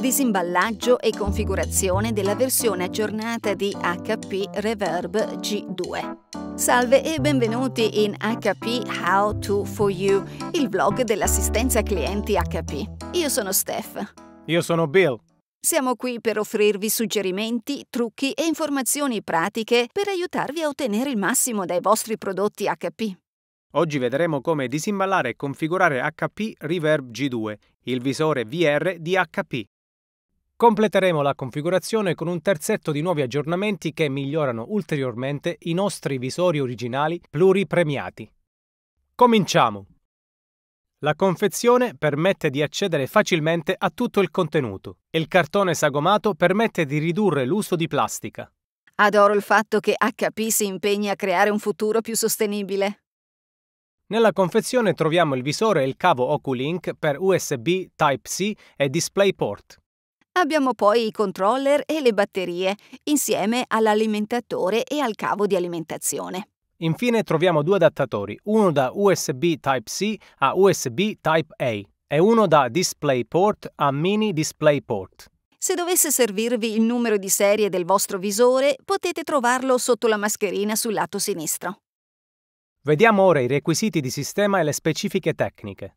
disimballaggio e configurazione della versione aggiornata di HP Reverb G2. Salve e benvenuti in HP How To For You, il blog dell'assistenza clienti HP. Io sono Steph. Io sono Bill. Siamo qui per offrirvi suggerimenti, trucchi e informazioni pratiche per aiutarvi a ottenere il massimo dai vostri prodotti HP. Oggi vedremo come disimballare e configurare HP Reverb G2, il visore VR di HP. Completeremo la configurazione con un terzetto di nuovi aggiornamenti che migliorano ulteriormente i nostri visori originali pluripremiati. Cominciamo! La confezione permette di accedere facilmente a tutto il contenuto e il cartone sagomato permette di ridurre l'uso di plastica. Adoro il fatto che HP si impegni a creare un futuro più sostenibile. Nella confezione troviamo il visore e il cavo Oculink per USB Type-C e DisplayPort. Abbiamo poi i controller e le batterie, insieme all'alimentatore e al cavo di alimentazione. Infine troviamo due adattatori, uno da USB Type-C a USB Type-A e uno da DisplayPort a Mini DisplayPort. Se dovesse servirvi il numero di serie del vostro visore, potete trovarlo sotto la mascherina sul lato sinistro. Vediamo ora i requisiti di sistema e le specifiche tecniche.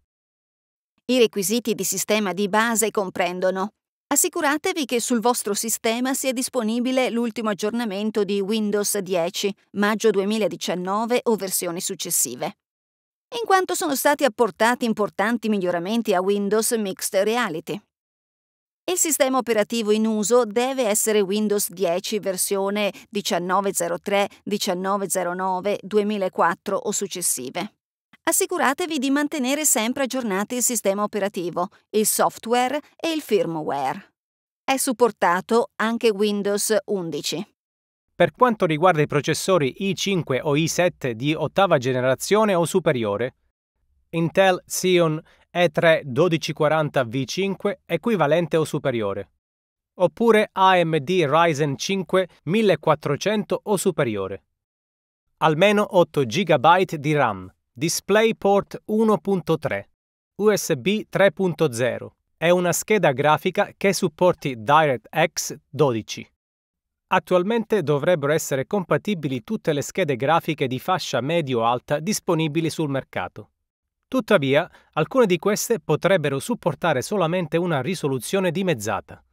I requisiti di sistema di base comprendono Assicuratevi che sul vostro sistema sia disponibile l'ultimo aggiornamento di Windows 10, maggio 2019 o versioni successive. In quanto sono stati apportati importanti miglioramenti a Windows Mixed Reality. Il sistema operativo in uso deve essere Windows 10 versione 1903, 1909, 2004 o successive. Assicuratevi di mantenere sempre aggiornati il sistema operativo, il software e il firmware. È supportato anche Windows 11. Per quanto riguarda i processori i5 o i7 di ottava generazione o superiore, Intel Xeon E3 1240V5 equivalente o superiore, oppure AMD Ryzen 5 1400 o superiore. Almeno 8 GB di RAM. DisplayPort 1.3 USB 3.0 è una scheda grafica che supporti DirectX 12. Attualmente dovrebbero essere compatibili tutte le schede grafiche di fascia medio-alta disponibili sul mercato. Tuttavia, alcune di queste potrebbero supportare solamente una risoluzione dimezzata.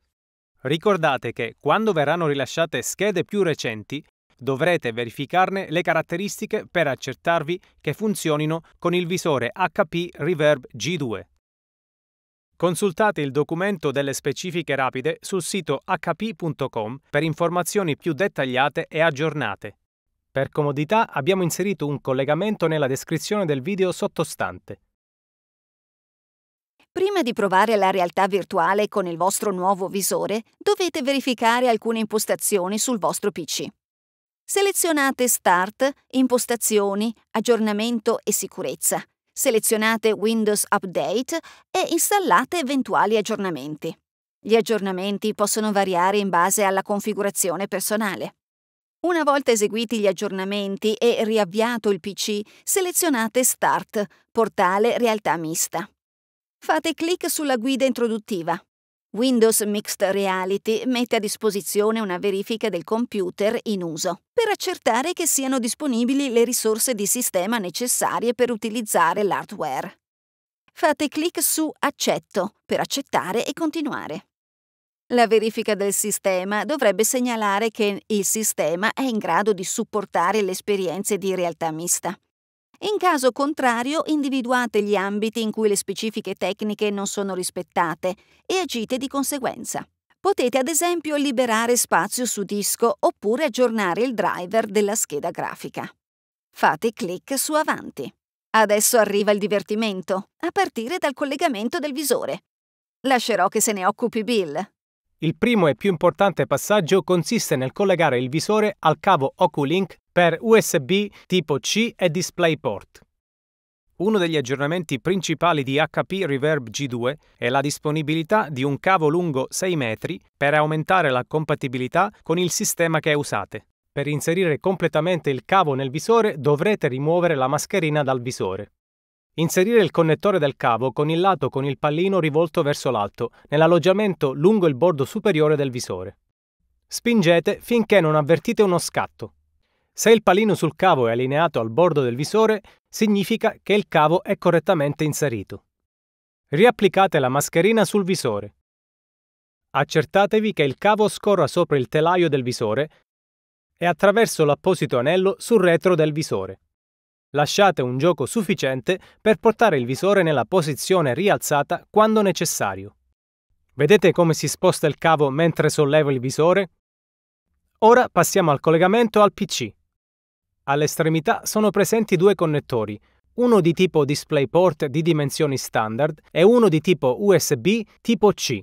Ricordate che, quando verranno rilasciate schede più recenti, Dovrete verificarne le caratteristiche per accertarvi che funzionino con il visore HP Reverb G2. Consultate il documento delle specifiche rapide sul sito hp.com per informazioni più dettagliate e aggiornate. Per comodità abbiamo inserito un collegamento nella descrizione del video sottostante. Prima di provare la realtà virtuale con il vostro nuovo visore, dovete verificare alcune impostazioni sul vostro PC. Selezionate Start, Impostazioni, Aggiornamento e Sicurezza. Selezionate Windows Update e installate eventuali aggiornamenti. Gli aggiornamenti possono variare in base alla configurazione personale. Una volta eseguiti gli aggiornamenti e riavviato il PC, selezionate Start, portale realtà mista. Fate clic sulla guida introduttiva. Windows Mixed Reality mette a disposizione una verifica del computer in uso per accertare che siano disponibili le risorse di sistema necessarie per utilizzare l'hardware. Fate clic su Accetto per accettare e continuare. La verifica del sistema dovrebbe segnalare che il sistema è in grado di supportare le esperienze di realtà mista in caso contrario, individuate gli ambiti in cui le specifiche tecniche non sono rispettate e agite di conseguenza. Potete ad esempio liberare spazio su disco oppure aggiornare il driver della scheda grafica. Fate clic su Avanti. Adesso arriva il divertimento, a partire dal collegamento del visore. Lascerò che se ne occupi Bill. Il primo e più importante passaggio consiste nel collegare il visore al cavo OcuLink per USB tipo C e DisplayPort. Uno degli aggiornamenti principali di HP Reverb G2 è la disponibilità di un cavo lungo 6 metri per aumentare la compatibilità con il sistema che usate. Per inserire completamente il cavo nel visore dovrete rimuovere la mascherina dal visore. Inserire il connettore del cavo con il lato con il pallino rivolto verso l'alto, nell'alloggiamento lungo il bordo superiore del visore. Spingete finché non avvertite uno scatto. Se il palino sul cavo è allineato al bordo del visore, significa che il cavo è correttamente inserito. Riapplicate la mascherina sul visore. Accertatevi che il cavo scorra sopra il telaio del visore e attraverso l'apposito anello sul retro del visore. Lasciate un gioco sufficiente per portare il visore nella posizione rialzata quando necessario. Vedete come si sposta il cavo mentre sollevo il visore? Ora passiamo al collegamento al PC. All'estremità sono presenti due connettori, uno di tipo DisplayPort di dimensioni standard e uno di tipo USB tipo C.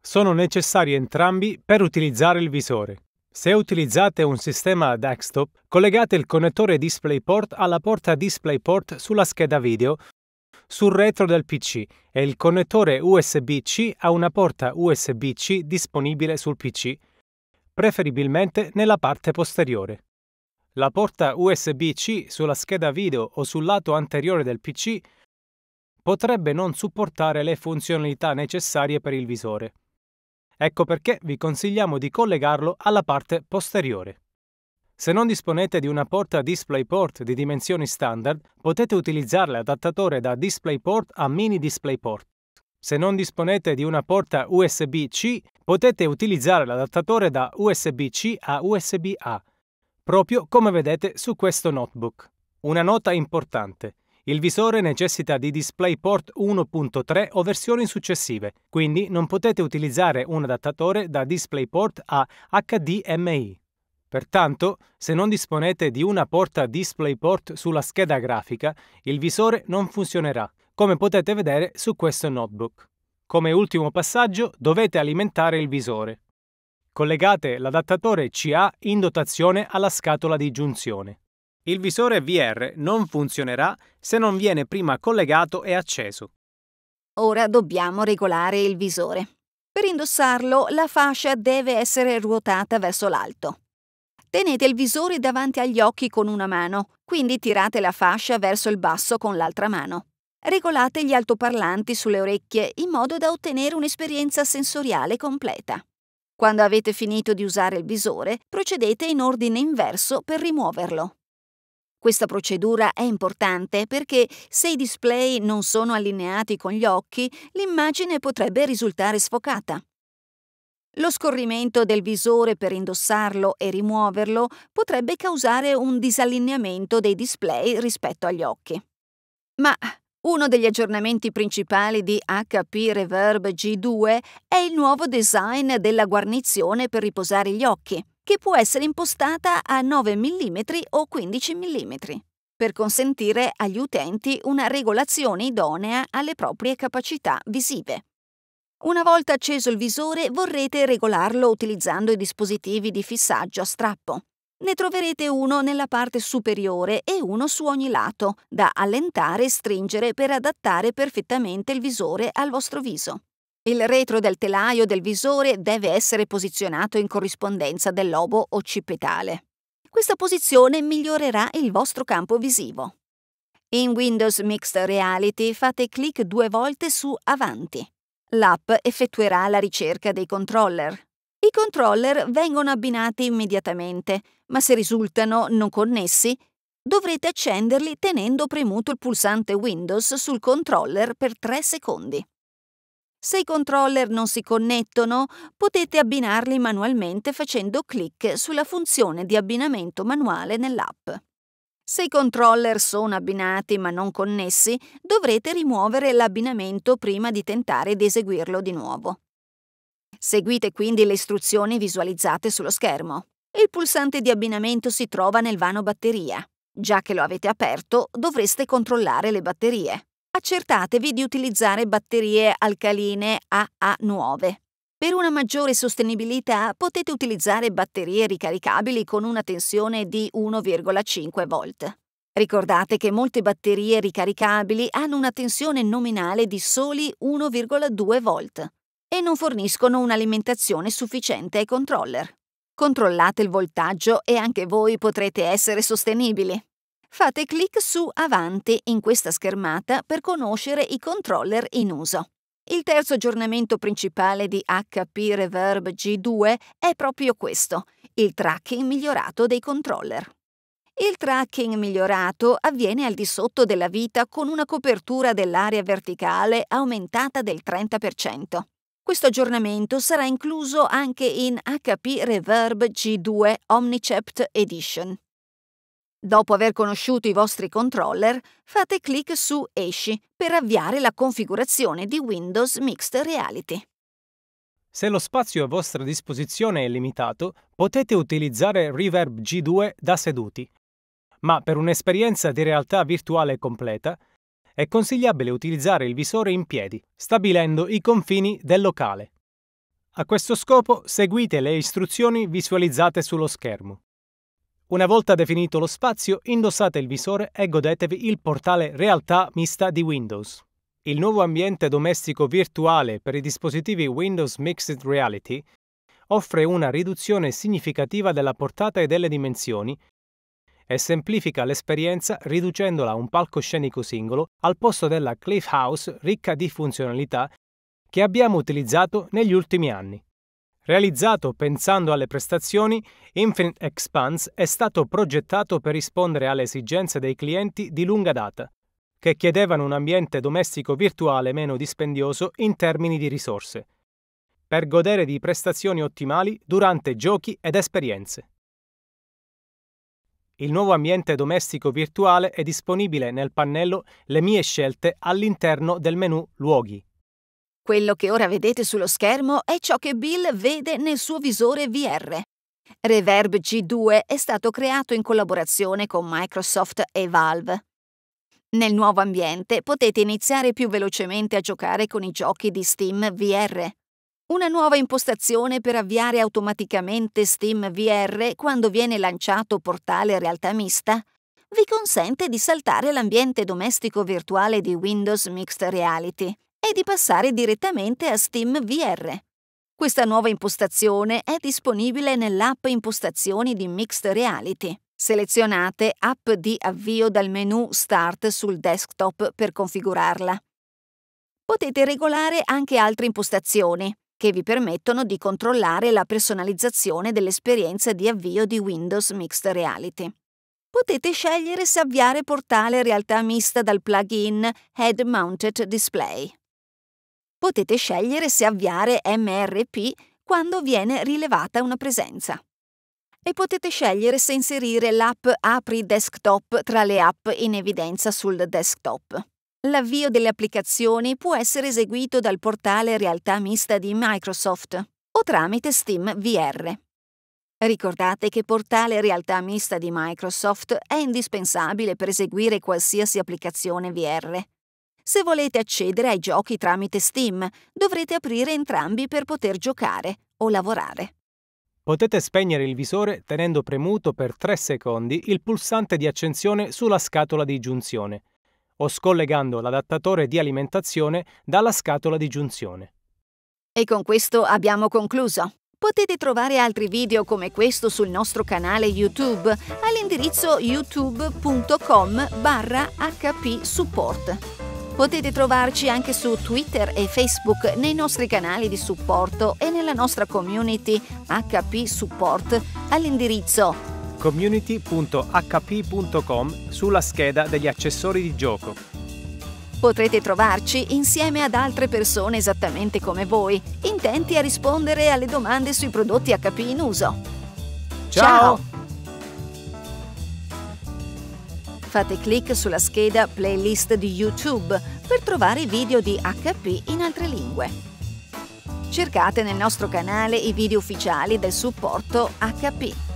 Sono necessari entrambi per utilizzare il visore. Se utilizzate un sistema desktop, collegate il connettore DisplayPort alla porta DisplayPort sulla scheda video sul retro del PC e il connettore USB-C a una porta USB-C disponibile sul PC, preferibilmente nella parte posteriore la porta USB-C sulla scheda video o sul lato anteriore del PC potrebbe non supportare le funzionalità necessarie per il visore. Ecco perché vi consigliamo di collegarlo alla parte posteriore. Se non disponete di una porta DisplayPort di dimensioni standard, potete utilizzare l'adattatore da DisplayPort a Mini DisplayPort. Se non disponete di una porta USB-C, potete utilizzare l'adattatore da USB-C a USB-A proprio come vedete su questo notebook. Una nota importante. Il visore necessita di DisplayPort 1.3 o versioni successive, quindi non potete utilizzare un adattatore da DisplayPort a HDMI. Pertanto, se non disponete di una porta DisplayPort sulla scheda grafica, il visore non funzionerà, come potete vedere su questo notebook. Come ultimo passaggio dovete alimentare il visore. Collegate l'adattatore CA in dotazione alla scatola di giunzione. Il visore VR non funzionerà se non viene prima collegato e acceso. Ora dobbiamo regolare il visore. Per indossarlo la fascia deve essere ruotata verso l'alto. Tenete il visore davanti agli occhi con una mano, quindi tirate la fascia verso il basso con l'altra mano. Regolate gli altoparlanti sulle orecchie in modo da ottenere un'esperienza sensoriale completa. Quando avete finito di usare il visore, procedete in ordine inverso per rimuoverlo. Questa procedura è importante perché se i display non sono allineati con gli occhi, l'immagine potrebbe risultare sfocata. Lo scorrimento del visore per indossarlo e rimuoverlo potrebbe causare un disallineamento dei display rispetto agli occhi. Ma uno degli aggiornamenti principali di HP Reverb G2 è il nuovo design della guarnizione per riposare gli occhi, che può essere impostata a 9 mm o 15 mm, per consentire agli utenti una regolazione idonea alle proprie capacità visive. Una volta acceso il visore vorrete regolarlo utilizzando i dispositivi di fissaggio a strappo. Ne troverete uno nella parte superiore e uno su ogni lato, da allentare e stringere per adattare perfettamente il visore al vostro viso. Il retro del telaio del visore deve essere posizionato in corrispondenza del lobo occipitale. Questa posizione migliorerà il vostro campo visivo. In Windows Mixed Reality fate clic due volte su Avanti. L'app effettuerà la ricerca dei controller. I controller vengono abbinati immediatamente, ma se risultano non connessi, dovrete accenderli tenendo premuto il pulsante Windows sul controller per 3 secondi. Se i controller non si connettono, potete abbinarli manualmente facendo clic sulla funzione di abbinamento manuale nell'app. Se i controller sono abbinati ma non connessi, dovrete rimuovere l'abbinamento prima di tentare di eseguirlo di nuovo. Seguite quindi le istruzioni visualizzate sullo schermo il pulsante di abbinamento si trova nel vano batteria. Già che lo avete aperto, dovreste controllare le batterie. Accertatevi di utilizzare batterie alcaline AA9. Per una maggiore sostenibilità potete utilizzare batterie ricaricabili con una tensione di 1,5 V. Ricordate che molte batterie ricaricabili hanno una tensione nominale di soli 1,2 V e non forniscono un'alimentazione sufficiente ai controller. Controllate il voltaggio e anche voi potrete essere sostenibili. Fate clic su Avanti in questa schermata per conoscere i controller in uso. Il terzo aggiornamento principale di HP Reverb G2 è proprio questo, il tracking migliorato dei controller. Il tracking migliorato avviene al di sotto della vita con una copertura dell'area verticale aumentata del 30%. Questo aggiornamento sarà incluso anche in HP Reverb G2 Omnicept Edition. Dopo aver conosciuto i vostri controller, fate clic su Esci per avviare la configurazione di Windows Mixed Reality. Se lo spazio a vostra disposizione è limitato, potete utilizzare Reverb G2 da seduti. Ma per un'esperienza di realtà virtuale completa, è consigliabile utilizzare il visore in piedi, stabilendo i confini del locale. A questo scopo seguite le istruzioni visualizzate sullo schermo. Una volta definito lo spazio, indossate il visore e godetevi il portale Realtà Mista di Windows. Il nuovo ambiente domestico virtuale per i dispositivi Windows Mixed Reality offre una riduzione significativa della portata e delle dimensioni e semplifica l'esperienza riducendola a un palcoscenico singolo al posto della Cliff House ricca di funzionalità che abbiamo utilizzato negli ultimi anni. Realizzato pensando alle prestazioni, Infinite Expanse è stato progettato per rispondere alle esigenze dei clienti di lunga data, che chiedevano un ambiente domestico virtuale meno dispendioso in termini di risorse, per godere di prestazioni ottimali durante giochi ed esperienze. Il nuovo ambiente domestico virtuale è disponibile nel pannello Le mie scelte all'interno del menu Luoghi. Quello che ora vedete sullo schermo è ciò che Bill vede nel suo visore VR. Reverb G2 è stato creato in collaborazione con Microsoft e Valve. Nel nuovo ambiente potete iniziare più velocemente a giocare con i giochi di Steam VR. Una nuova impostazione per avviare automaticamente Steam VR quando viene lanciato portale realtà mista vi consente di saltare l'ambiente domestico virtuale di Windows Mixed Reality e di passare direttamente a Steam VR. Questa nuova impostazione è disponibile nell'app Impostazioni di Mixed Reality. Selezionate App di avvio dal menu Start sul desktop per configurarla. Potete regolare anche altre impostazioni, che vi permettono di controllare la personalizzazione dell'esperienza di avvio di Windows Mixed Reality. Potete scegliere se avviare portale realtà mista dal plugin Head Mounted Display. Potete scegliere se avviare MRP quando viene rilevata una presenza. E potete scegliere se inserire l'app Apri Desktop tra le app in evidenza sul desktop. L'avvio delle applicazioni può essere eseguito dal portale Realtà Mista di Microsoft o tramite Steam VR. Ricordate che portale Realtà Mista di Microsoft è indispensabile per eseguire qualsiasi applicazione VR. Se volete accedere ai giochi tramite Steam, dovrete aprire entrambi per poter giocare o lavorare. Potete spegnere il visore tenendo premuto per 3 secondi il pulsante di accensione sulla scatola di giunzione o scollegando l'adattatore di alimentazione dalla scatola di giunzione. E con questo abbiamo concluso. Potete trovare altri video come questo sul nostro canale YouTube all'indirizzo youtube.com barra hpsupport. Potete trovarci anche su Twitter e Facebook nei nostri canali di supporto e nella nostra community HP Support all'indirizzo community.hp.com sulla scheda degli accessori di gioco. Potrete trovarci insieme ad altre persone esattamente come voi, intenti a rispondere alle domande sui prodotti HP in uso. Ciao! Ciao. Fate clic sulla scheda playlist di YouTube per trovare video di HP in altre lingue cercate nel nostro canale i video ufficiali del supporto HP.